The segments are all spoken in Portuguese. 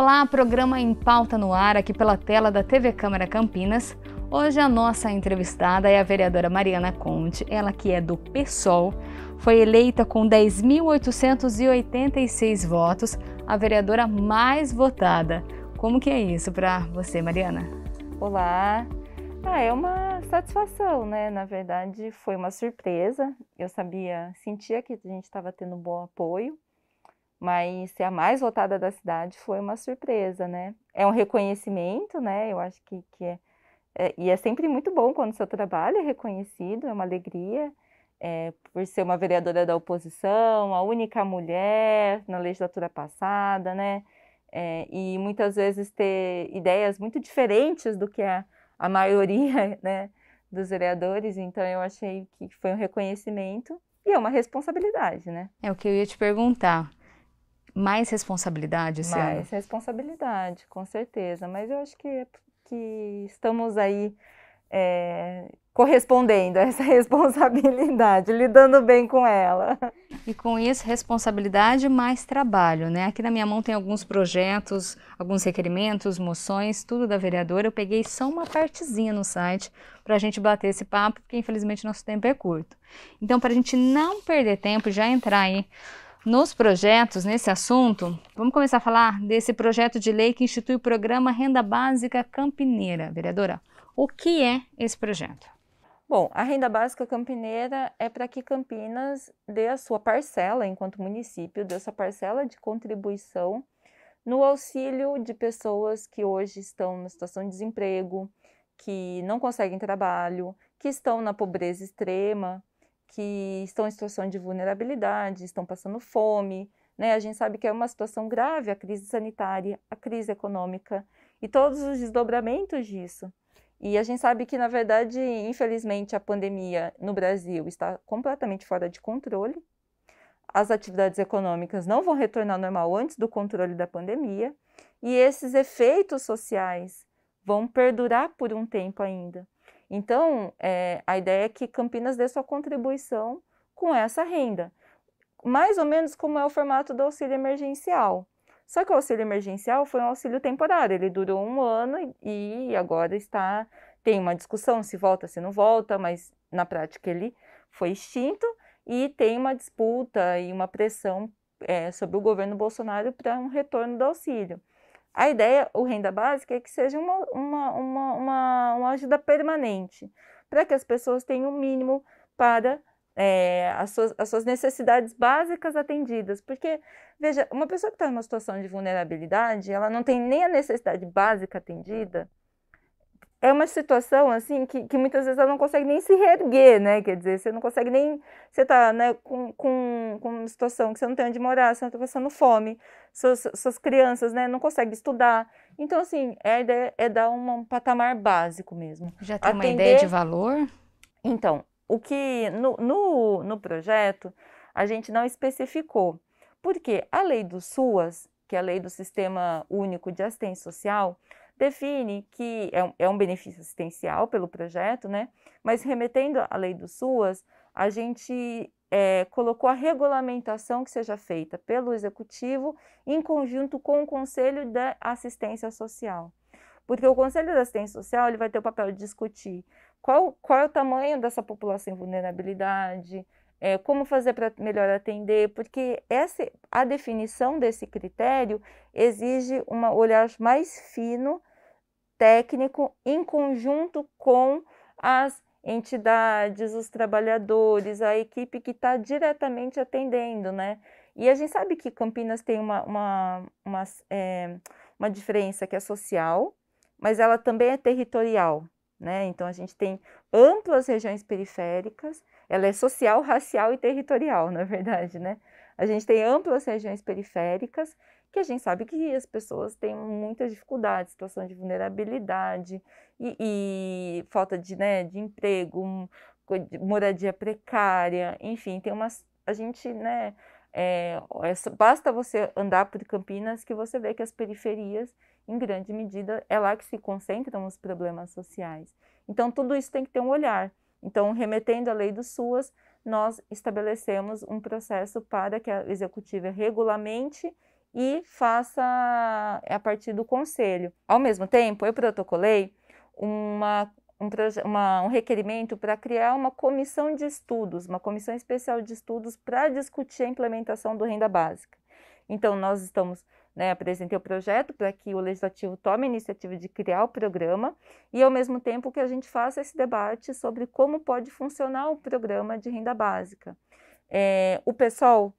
Olá, programa Em Pauta no Ar, aqui pela tela da TV Câmara Campinas. Hoje a nossa entrevistada é a vereadora Mariana Conte, ela que é do PSOL, foi eleita com 10.886 votos, a vereadora mais votada. Como que é isso para você, Mariana? Olá. Ah, é uma satisfação, né? Na verdade, foi uma surpresa. Eu sabia, sentia que a gente estava tendo um bom apoio, mas ser a mais votada da cidade foi uma surpresa, né? É um reconhecimento, né? Eu acho que, que é, é E é sempre muito bom quando o seu trabalho é reconhecido, é uma alegria. É, por ser uma vereadora da oposição, a única mulher na legislatura passada, né? É, e muitas vezes ter ideias muito diferentes do que a, a maioria, né? Dos vereadores, então eu achei que foi um reconhecimento e é uma responsabilidade, né? É o que eu ia te perguntar mais responsabilidade esse mais ano? Mais responsabilidade, com certeza. Mas eu acho que, é que estamos aí é, correspondendo a essa responsabilidade, lidando bem com ela. E com isso, responsabilidade mais trabalho, né? Aqui na minha mão tem alguns projetos, alguns requerimentos, moções, tudo da vereadora. Eu peguei só uma partezinha no site para a gente bater esse papo, porque infelizmente nosso tempo é curto. Então, para a gente não perder tempo, já entrar aí nos projetos, nesse assunto, vamos começar a falar desse projeto de lei que institui o programa Renda Básica Campineira. Vereadora, o que é esse projeto? Bom, a renda básica campineira é para que Campinas dê a sua parcela, enquanto município, dê a sua parcela de contribuição no auxílio de pessoas que hoje estão na situação de desemprego, que não conseguem trabalho, que estão na pobreza extrema, que estão em situação de vulnerabilidade, estão passando fome, né? A gente sabe que é uma situação grave a crise sanitária, a crise econômica e todos os desdobramentos disso. E a gente sabe que, na verdade, infelizmente, a pandemia no Brasil está completamente fora de controle. As atividades econômicas não vão retornar ao normal antes do controle da pandemia. E esses efeitos sociais vão perdurar por um tempo ainda. Então, é, a ideia é que Campinas dê sua contribuição com essa renda, mais ou menos como é o formato do auxílio emergencial. Só que o auxílio emergencial foi um auxílio temporário, ele durou um ano e, e agora está tem uma discussão se volta, se não volta, mas na prática ele foi extinto e tem uma disputa e uma pressão é, sobre o governo Bolsonaro para um retorno do auxílio. A ideia, o renda básica, é que seja uma, uma, uma, uma, uma ajuda permanente, para que as pessoas tenham o um mínimo para é, as, suas, as suas necessidades básicas atendidas. Porque, veja, uma pessoa que está em uma situação de vulnerabilidade, ela não tem nem a necessidade básica atendida, é uma situação assim que, que muitas vezes ela não consegue nem se reerguer, né? Quer dizer, você não consegue nem. Você tá né, com, com, com uma situação que você não tem onde morar, você tá passando fome, suas, suas crianças né, não conseguem estudar. Então, assim, a é, ideia é, é dar um, um patamar básico mesmo. Já tem Atender... uma ideia de valor? Então, o que no, no, no projeto a gente não especificou, porque a lei do SUAS, que é a lei do Sistema Único de Assistência Social, define que é um, é um benefício assistencial pelo projeto, né? Mas remetendo à lei do SUAS, a gente é, colocou a regulamentação que seja feita pelo executivo em conjunto com o Conselho da Assistência Social. Porque o Conselho da Assistência Social ele vai ter o papel de discutir qual, qual é o tamanho dessa população em vulnerabilidade, é, como fazer para melhor atender, porque essa, a definição desse critério exige um olhar mais fino técnico em conjunto com as entidades, os trabalhadores, a equipe que está diretamente atendendo, né? E a gente sabe que Campinas tem uma, uma, uma, é, uma diferença que é social, mas ela também é territorial, né? Então a gente tem amplas regiões periféricas, ela é social, racial e territorial, na verdade, né? A gente tem amplas regiões periféricas que a gente sabe que as pessoas têm muita dificuldade, situação de vulnerabilidade e, e falta de, né, de emprego, moradia precária, enfim, tem umas. A gente, né? É, é, basta você andar por Campinas que você vê que as periferias, em grande medida, é lá que se concentram os problemas sociais. Então, tudo isso tem que ter um olhar. Então, remetendo à lei dos SUAS, nós estabelecemos um processo para que a executiva regulamente e faça a partir do conselho. Ao mesmo tempo, eu protocolei uma, um, uma, um requerimento para criar uma comissão de estudos, uma comissão especial de estudos para discutir a implementação do renda básica. Então, nós estamos né, apresentei o projeto para que o legislativo tome a iniciativa de criar o programa e, ao mesmo tempo, que a gente faça esse debate sobre como pode funcionar o programa de renda básica. É, o pessoal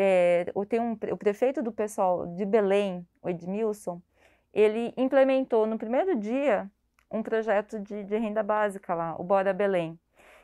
é, tem um, o prefeito do pessoal de Belém, o Edmilson, ele implementou no primeiro dia um projeto de, de renda básica lá, o Bora Belém.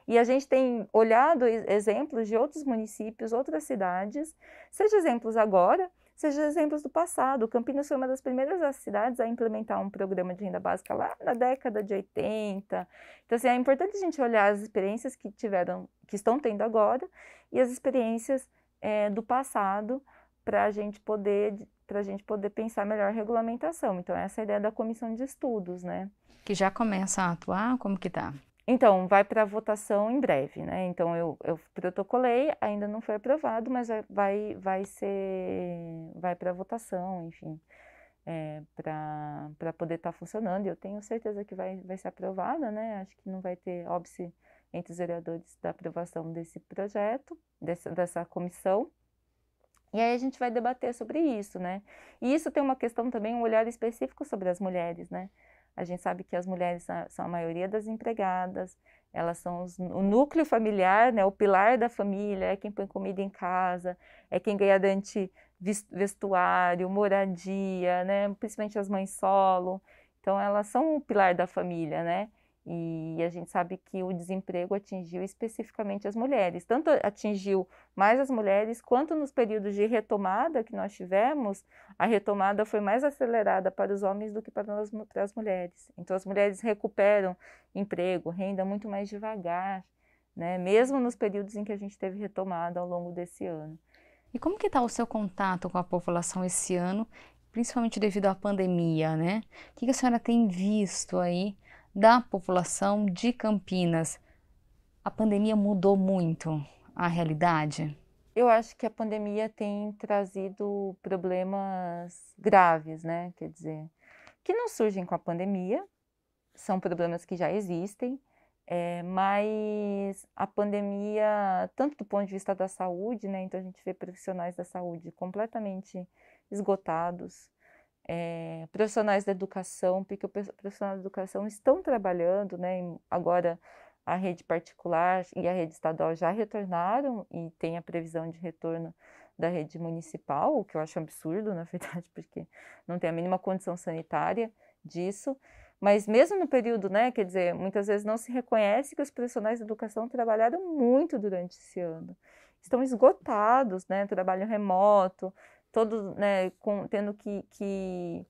E a gente tem olhado exemplos de outros municípios, outras cidades, seja exemplos agora, seja exemplos do passado. Campinas foi uma das primeiras cidades a implementar um programa de renda básica lá na década de 80. Então, assim, é importante a gente olhar as experiências que tiveram, que estão tendo agora e as experiências é, do passado para a gente poder para a gente poder pensar melhor a regulamentação. Então essa é a ideia da comissão de estudos, né? Que já começa a atuar, como que tá? Então, vai para votação em breve, né? Então, eu, eu, protocolei, ainda não foi aprovado, mas vai, vai ser. vai para votação, enfim, é, para poder estar tá funcionando. Eu tenho certeza que vai, vai ser aprovada, né? Acho que não vai ter óbice entre os vereadores da aprovação desse projeto, dessa, dessa comissão. E aí a gente vai debater sobre isso, né? E isso tem uma questão também, um olhar específico sobre as mulheres, né? A gente sabe que as mulheres são a maioria das empregadas, elas são os, o núcleo familiar, né, o pilar da família, é quem põe comida em casa, é quem garante vestuário, moradia, né, principalmente as mães solo. Então elas são o pilar da família, né? E a gente sabe que o desemprego atingiu especificamente as mulheres, tanto atingiu mais as mulheres, quanto nos períodos de retomada que nós tivemos, a retomada foi mais acelerada para os homens do que para as, para as mulheres. Então, as mulheres recuperam emprego, renda muito mais devagar, né? mesmo nos períodos em que a gente teve retomada ao longo desse ano. E como que está o seu contato com a população esse ano, principalmente devido à pandemia, né? O que, que a senhora tem visto aí da população de Campinas. A pandemia mudou muito a realidade? Eu acho que a pandemia tem trazido problemas graves, né? Quer dizer, que não surgem com a pandemia, são problemas que já existem, é, mas a pandemia, tanto do ponto de vista da saúde, né? Então a gente vê profissionais da saúde completamente esgotados, é, profissionais da educação, porque os profissionais da educação estão trabalhando, né? Agora a rede particular e a rede estadual já retornaram e tem a previsão de retorno da rede municipal, o que eu acho absurdo, na verdade, porque não tem a mínima condição sanitária disso. Mas mesmo no período, né, quer dizer, muitas vezes não se reconhece que os profissionais da educação trabalharam muito durante esse ano. Estão esgotados, né, trabalho remoto, todos né, com, tendo que, que,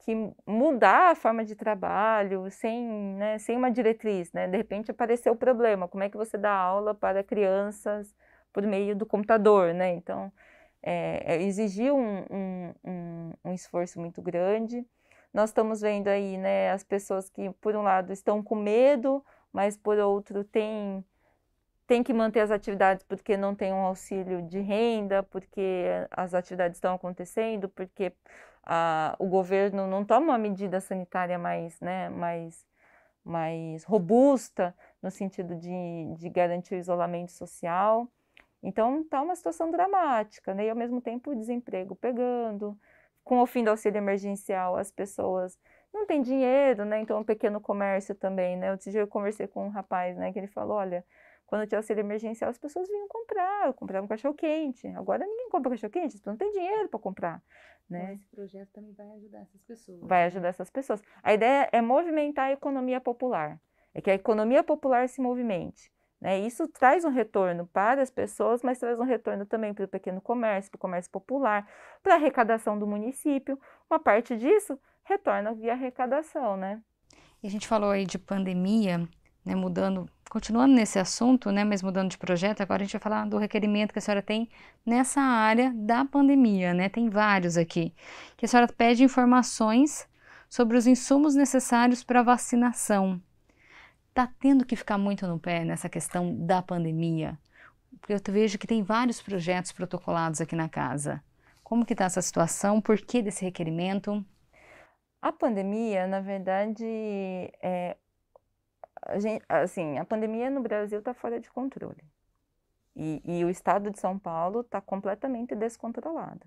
que, mudar a forma de trabalho sem, né, sem uma diretriz. Né? De repente apareceu o problema, como é que você dá aula para crianças por meio do computador? Né? Então, é, é exigiu um, um, um, um esforço muito grande. Nós estamos vendo aí né, as pessoas que, por um lado, estão com medo, mas por outro, têm tem que manter as atividades porque não tem um auxílio de renda, porque as atividades estão acontecendo, porque ah, o governo não toma uma medida sanitária mais, né, mais, mais robusta no sentido de, de garantir o isolamento social. Então está uma situação dramática, né? E ao mesmo tempo o desemprego pegando, com o fim do auxílio emergencial as pessoas não têm dinheiro, né? Então o um pequeno comércio também, né? Outro eu conversei com um rapaz, né? Que ele falou, olha, quando tinha auxílio emergencial, as pessoas vinham comprar, compravam um cachorro quente. Agora ninguém compra cachorro quente, as pessoas não têm dinheiro para comprar. Né? Então, esse projeto também vai ajudar essas pessoas. Vai né? ajudar essas pessoas. A ideia é movimentar a economia popular, é que a economia popular se movimente. Né? Isso traz um retorno para as pessoas, mas traz um retorno também para o pequeno comércio, para o comércio popular, para a arrecadação do município. Uma parte disso retorna via arrecadação, né? E a gente falou aí de pandemia, né, mudando continuando nesse assunto, né, mas mudando de projeto, agora a gente vai falar do requerimento que a senhora tem nessa área da pandemia, né? Tem vários aqui. Que a senhora pede informações sobre os insumos necessários para vacinação. Tá tendo que ficar muito no pé nessa questão da pandemia, porque eu vejo que tem vários projetos protocolados aqui na casa. Como que está essa situação? Por que desse requerimento? A pandemia, na verdade, é, a gente, assim, a pandemia no Brasil está fora de controle. E, e, o estado de São Paulo está completamente descontrolado.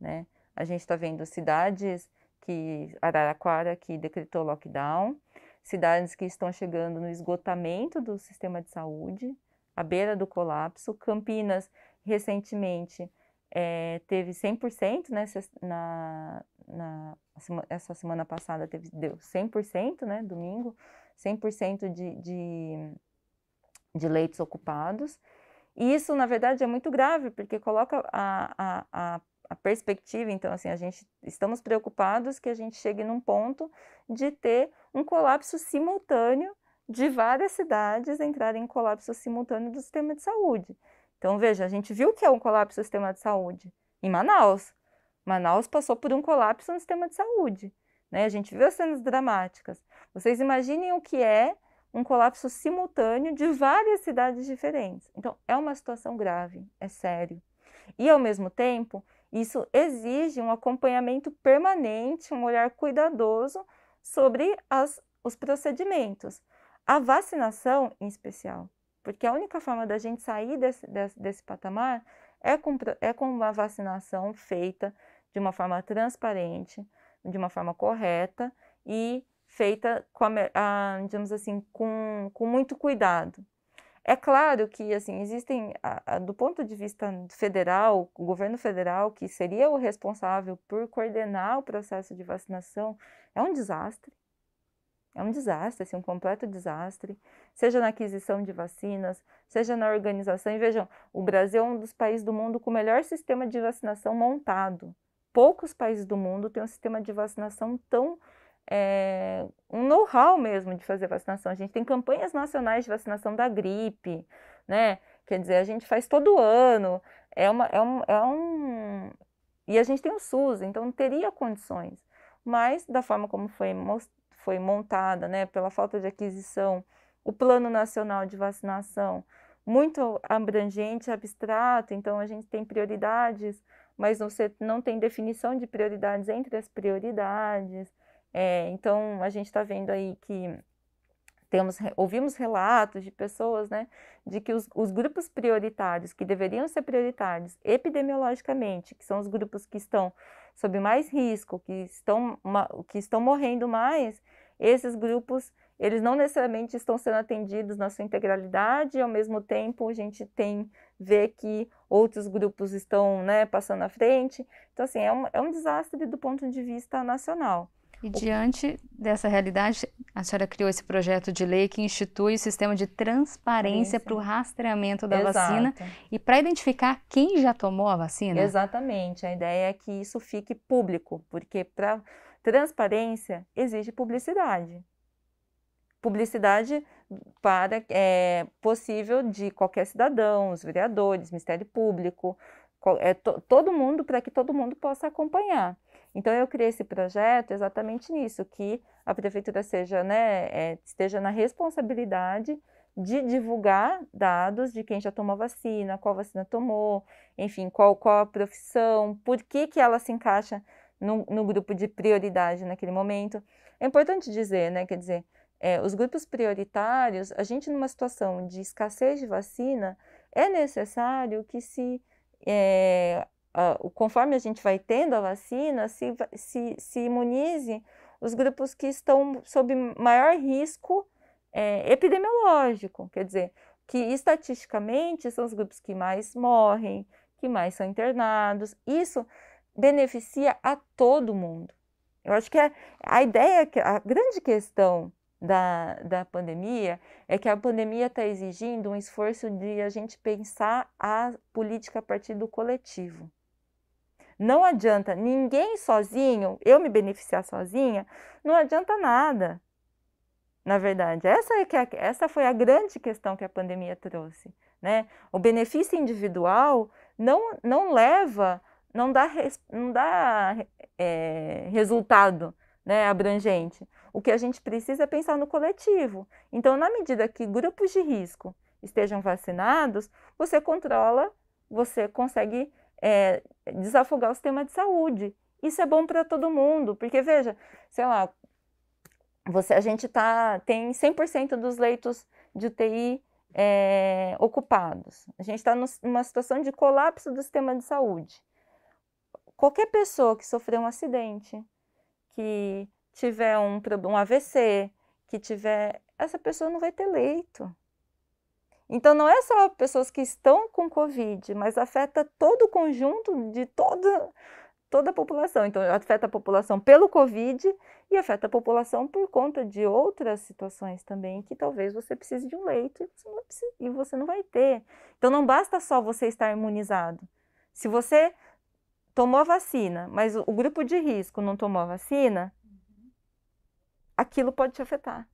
Né? A gente está vendo cidades que Araraquara que decretou lockdown, cidades que estão chegando no esgotamento do sistema de saúde, à beira do colapso. Campinas, recentemente, é, teve 100%, né, na, na, essa semana passada teve, deu 100%, né, domingo, 100% de, de, de leitos ocupados. E isso, na verdade, é muito grave, porque coloca a, a, a, a, perspectiva, então, assim, a gente estamos preocupados que a gente chegue num ponto de ter um colapso simultâneo de várias cidades entrarem em colapso simultâneo do sistema de saúde. Então, veja, a gente viu que é um colapso do sistema de saúde em Manaus. Manaus passou por um colapso no sistema de saúde. Né? A gente viu as cenas dramáticas. Vocês imaginem o que é um colapso simultâneo de várias cidades diferentes. Então, é uma situação grave, é sério. E, ao mesmo tempo, isso exige um acompanhamento permanente, um olhar cuidadoso sobre as, os procedimentos. A vacinação, em especial, porque a única forma da gente sair desse, desse, desse patamar é com, é com uma vacinação feita de uma forma transparente, de uma forma correta e feita, com a, digamos assim, com, com muito cuidado. É claro que, assim, existem, a, a, do ponto de vista federal, o governo federal, que seria o responsável por coordenar o processo de vacinação, é um desastre. É um desastre, assim, um completo desastre, seja na aquisição de vacinas, seja na organização. E vejam, o Brasil é um dos países do mundo com o melhor sistema de vacinação montado poucos países do mundo têm um sistema de vacinação tão é, um know-how mesmo de fazer vacinação. A gente tem campanhas nacionais de vacinação da gripe, né? Quer dizer, a gente faz todo ano. É, uma, é, um, é um. E a gente tem o SUS, então teria condições. Mas, da forma como foi, foi montada, né, pela falta de aquisição, o Plano Nacional de Vacinação, muito abrangente, abstrato, então a gente tem prioridades mas você não tem definição de prioridades entre as prioridades. É, então, a gente está vendo aí que temos, ouvimos relatos de pessoas, né, de que os, os, grupos prioritários, que deveriam ser prioritários epidemiologicamente, que são os grupos que estão sob mais risco, que estão, que estão morrendo mais, esses grupos eles não necessariamente estão sendo atendidos na sua integralidade, ao mesmo tempo a gente tem ver que outros grupos estão né, passando à frente. Então, assim, é um, é um desastre do ponto de vista nacional. E diante dessa realidade, a senhora criou esse projeto de lei que institui o sistema de transparência para o rastreamento da Exato. vacina e para identificar quem já tomou a vacina. Exatamente. A ideia é que isso fique público, porque para transparência exige publicidade publicidade para é, possível de qualquer cidadão, os vereadores, Ministério Público, é, to, todo mundo, para que todo mundo possa acompanhar. Então, eu criei esse projeto exatamente nisso, que a prefeitura seja, né, é, esteja na responsabilidade de divulgar dados de quem já tomou vacina, qual vacina tomou, enfim, qual, qual a profissão, por que, que ela se encaixa no, no grupo de prioridade naquele momento. É importante dizer, né, quer dizer, é, os grupos prioritários, a gente numa situação de escassez de vacina, é necessário que se, é, a, conforme a gente vai tendo a vacina, se, se, se imunize os grupos que estão sob maior risco é, epidemiológico, quer dizer, que estatisticamente são os grupos que mais morrem, que mais são internados. Isso beneficia a todo mundo. Eu acho que a, é, a ideia, é a grande questão da, da pandemia é que a pandemia está exigindo um esforço de a gente pensar a política a partir do coletivo. Não adianta ninguém sozinho, eu me beneficiar sozinha, não adianta nada. Na verdade, essa, é que a, é, essa foi a grande questão que a pandemia trouxe. Né? O benefício individual não, não leva, não dá, não dá é, resultado né, abrangente. O que a gente precisa é pensar no coletivo. Então, na medida que grupos de risco estejam vacinados, você controla, você consegue é, desafogar o sistema de saúde. Isso é bom para todo mundo, porque veja, sei lá, você a gente tá tem 100% dos leitos de UTI é, ocupados. A gente está numa situação de colapso do sistema de saúde. Qualquer pessoa que sofreu um acidente, que tiver um, um AVC, que tiver. Essa pessoa não vai ter leito. Então, não é só pessoas que estão com Covid, mas afeta todo o conjunto de toda, toda a população. Então, afeta a população pelo Covid e afeta a população por conta de outras situações também, que talvez você precise de um leito e você não, vai ter. Então, não basta só você estar imunizado. Se você tomou a vacina, mas o grupo de risco não tomou a vacina, aquilo pode te afetar.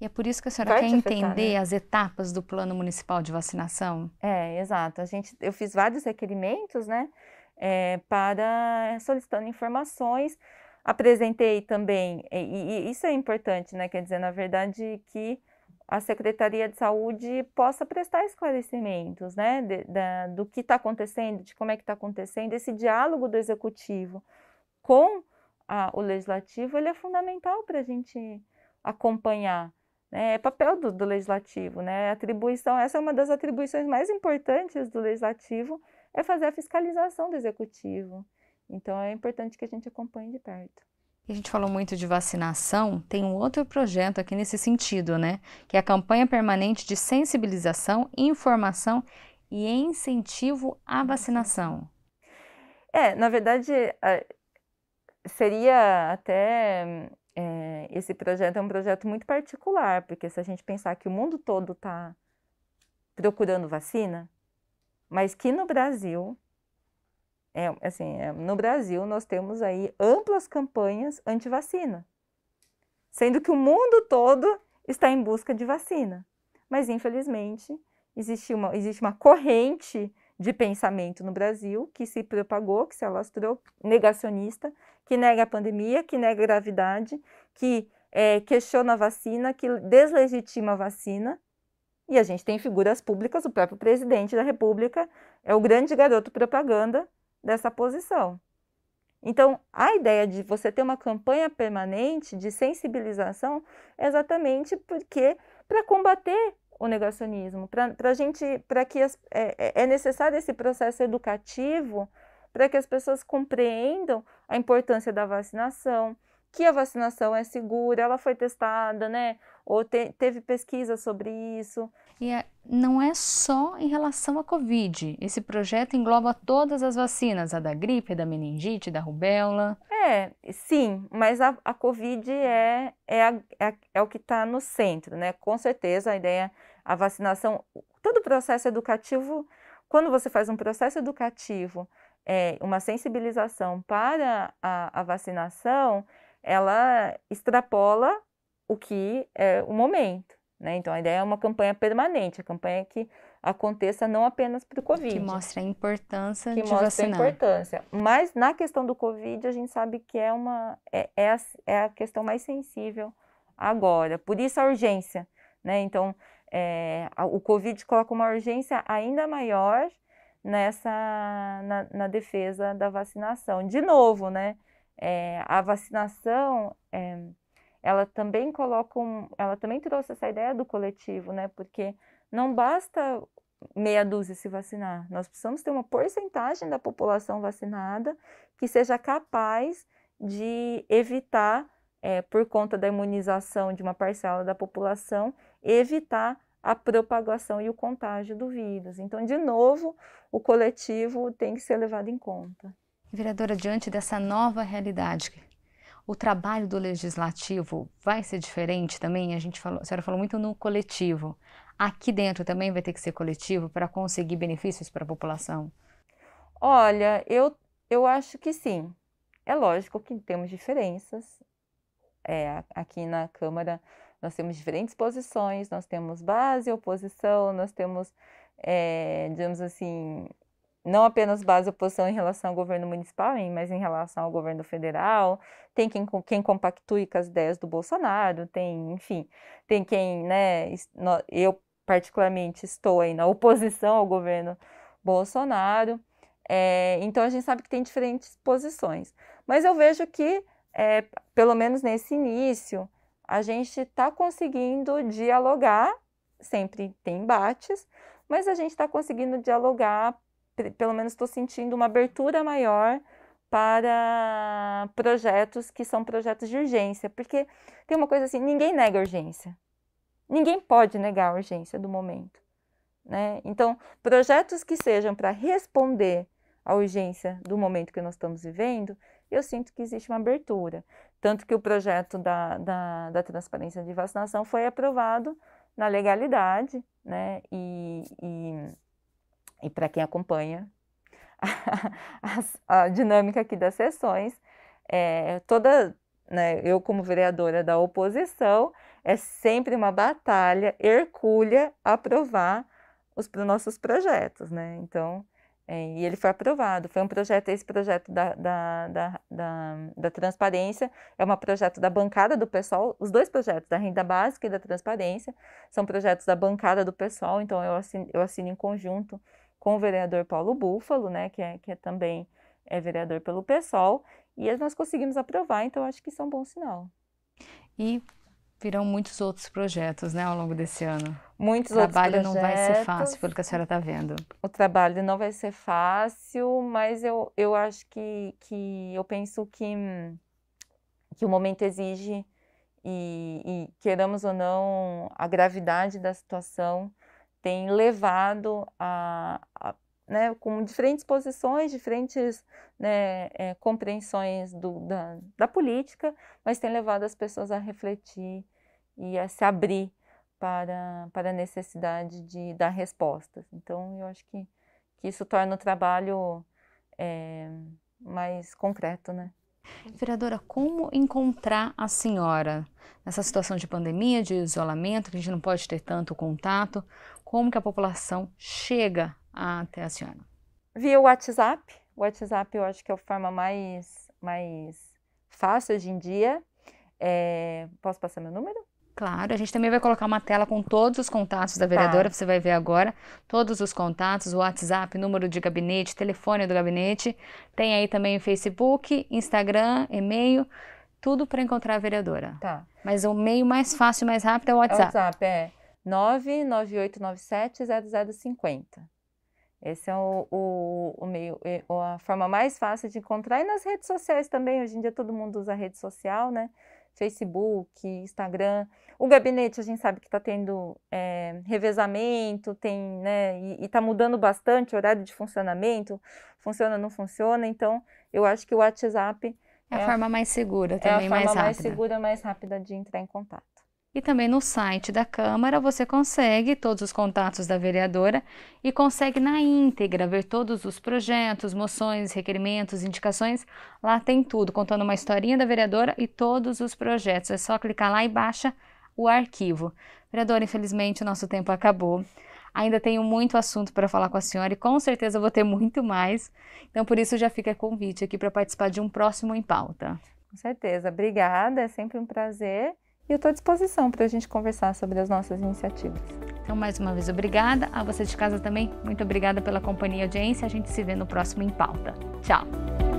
E é por isso que a senhora Vai quer afetar, entender né? as etapas do plano municipal de vacinação? É, exato. A gente, eu fiz vários requerimentos, né, é, para eh, solicitando informações. Apresentei também, e, e isso é importante, né, quer dizer, na verdade, que a Secretaria de Saúde possa prestar esclarecimentos, né, de, da, do que está acontecendo, de como é que está acontecendo, esse diálogo do Executivo com a, o legislativo ele é fundamental para a gente acompanhar. Né? É papel do, do legislativo, né? Atribuição, essa é uma das atribuições mais importantes do legislativo, é fazer a fiscalização do executivo. Então é importante que a gente acompanhe de perto. A gente falou muito de vacinação, tem um outro projeto aqui nesse sentido, né? Que é a campanha permanente de sensibilização, informação e incentivo à vacinação. É, na verdade, seria até. É, esse projeto é um projeto muito particular, porque se a gente pensar que o mundo todo está procurando vacina, mas que no Brasil é, assim, é, no Brasil nós temos aí amplas campanhas anti-vacina, sendo que o mundo todo está em busca de vacina. Mas infelizmente existe uma, existe uma corrente de pensamento no Brasil que se propagou, que se alastrou, negacionista, que nega a pandemia, que nega a gravidade, que é, questiona a vacina, que deslegitima a vacina. E a gente tem figuras públicas, o próprio presidente da República é o grande garoto propaganda dessa posição. Então, a ideia de você ter uma campanha permanente de sensibilização é exatamente porque para combater o negacionismo. Para a gente, para que as, é, é, é necessário esse processo educativo para que as pessoas compreendam a importância da vacinação, que a vacinação é segura, ela foi testada, né? Ou te, teve pesquisa sobre isso, e a, é, não é só em relação à Covid. Esse projeto engloba todas as vacinas, a da gripe, a da meningite, da rubéola. É, sim, mas a, a Covid é, é, a, é, é o que está no centro, né? Com certeza a ideia, a vacinação, todo o processo educativo, quando você faz um processo educativo, é, uma sensibilização para a, a vacinação, ela extrapola o que é o momento. Né? Então, a ideia é uma campanha permanente, a campanha que aconteça não apenas para o Covid. Que mostra a importância que de mostra vacinar. a importância. Mas na questão do Covid, a gente sabe que é, uma, é, é, a, é a questão mais sensível agora. Por isso a urgência. Né? Então, é, o Covid coloca uma urgência ainda maior nessa na, na defesa da vacinação. De novo, né? É, a vacinação é, ela também coloca um, ela também trouxe essa ideia do coletivo, né? Porque não basta meia dúzia se vacinar. Nós precisamos ter uma porcentagem da população vacinada que seja capaz de evitar, é, por conta da imunização de uma parcela da população, evitar a propagação e o contágio do vírus. Então, de novo, o coletivo tem que ser levado em conta. Vereadora, diante dessa nova realidade o trabalho do legislativo vai ser diferente também? A gente falou, a senhora falou muito no coletivo. Aqui dentro também vai ter que ser coletivo para conseguir benefícios para a população? Olha, eu, eu acho que sim. É lógico que temos diferenças. É, aqui na Câmara nós temos diferentes posições, nós temos base, oposição, nós temos, é, digamos assim, não apenas base oposição em relação ao governo municipal, mas em relação ao governo federal, tem quem, quem compactue com as ideias do Bolsonaro, tem, enfim, tem quem, né, eu particularmente estou aí na oposição ao governo Bolsonaro, é, então a gente sabe que tem diferentes posições, mas eu vejo que, é, pelo menos nesse início, a gente está conseguindo dialogar, sempre tem embates, mas a gente está conseguindo dialogar pelo menos estou sentindo uma abertura maior para projetos que são projetos de urgência, porque tem uma coisa assim, ninguém nega urgência. Ninguém pode negar a urgência do momento, né? Então, projetos que sejam para responder à urgência do momento que nós estamos vivendo, eu sinto que existe uma abertura. Tanto que o projeto da, da, da transparência de vacinação foi aprovado na legalidade, né? E, e e para quem acompanha a, a, a, dinâmica aqui das sessões, é, toda né, eu como vereadora da oposição é sempre uma batalha hercúlea aprovar os nossos projetos, né? Então é, e ele foi aprovado. Foi um projeto, esse projeto da, da, da, da, da transparência, é um projeto da bancada do pessoal. Os dois projetos, da renda básica e da transparência, são projetos da bancada do pessoal, então eu assino, eu assino em conjunto com o vereador Paulo Búfalo, né, que é, que é também é vereador pelo PSOL, e nós conseguimos aprovar, então acho que isso é um bom sinal. E virão muitos outros projetos né, ao longo desse ano. Muitos outros projetos. O trabalho não vai ser fácil, pelo que a senhora está vendo. O trabalho não vai ser fácil, mas eu, eu acho que, que eu penso que, que o momento exige, e, e ou não, a gravidade da situação tem levado a, a né, com diferentes posições, diferentes né, é, compreensões do, da, da, política, mas tem levado as pessoas a refletir e a se abrir para, para a necessidade de dar respostas. Então, eu acho que, que isso torna o trabalho é, mais concreto, né? Vereadora, como encontrar a senhora nessa situação de pandemia, de isolamento, que a gente não pode ter tanto contato? como que a população chega até a senhora? Via WhatsApp. O WhatsApp eu acho que é a forma mais, mais fácil hoje em dia. É... Posso passar meu número? Claro, a gente também vai colocar uma tela com todos os contatos da vereadora, tá. você vai ver agora, todos os contatos, o WhatsApp, número de gabinete, telefone do gabinete, tem aí também o Facebook, Instagram, e-mail, tudo para encontrar a vereadora. Tá. Mas o meio mais fácil e mais rápido é o WhatsApp. É o WhatsApp, é. 998970050. Esse é o, o, o, meio, a forma mais fácil de encontrar. E nas redes sociais também, hoje em dia todo mundo usa rede social, né? Facebook, Instagram. O gabinete a gente sabe que está tendo é, revezamento, tem, né? E está mudando bastante o horário de funcionamento, funciona, não funciona. Então, eu acho que o WhatsApp. É a forma mais segura também, mais rápida. É a forma mais, mais segura, mais rápida de entrar em contato. E também no site da Câmara você consegue todos os contatos da vereadora e consegue na íntegra ver todos os projetos, moções, requerimentos, indicações. Lá tem tudo, contando uma historinha da vereadora e todos os projetos. É só clicar lá e baixa o arquivo. Vereadora, infelizmente o nosso tempo acabou. Ainda tenho muito assunto para falar com a senhora e com certeza vou ter muito mais. Então, por isso, já fica convite aqui para participar de um próximo Em Pauta. Com certeza. Obrigada, é sempre um prazer e eu estou à disposição para a gente conversar sobre as nossas iniciativas. Então, mais uma vez, obrigada. A você de casa também, muito obrigada pela companhia e audiência. A gente se vê no próximo Em Pauta. Tchau!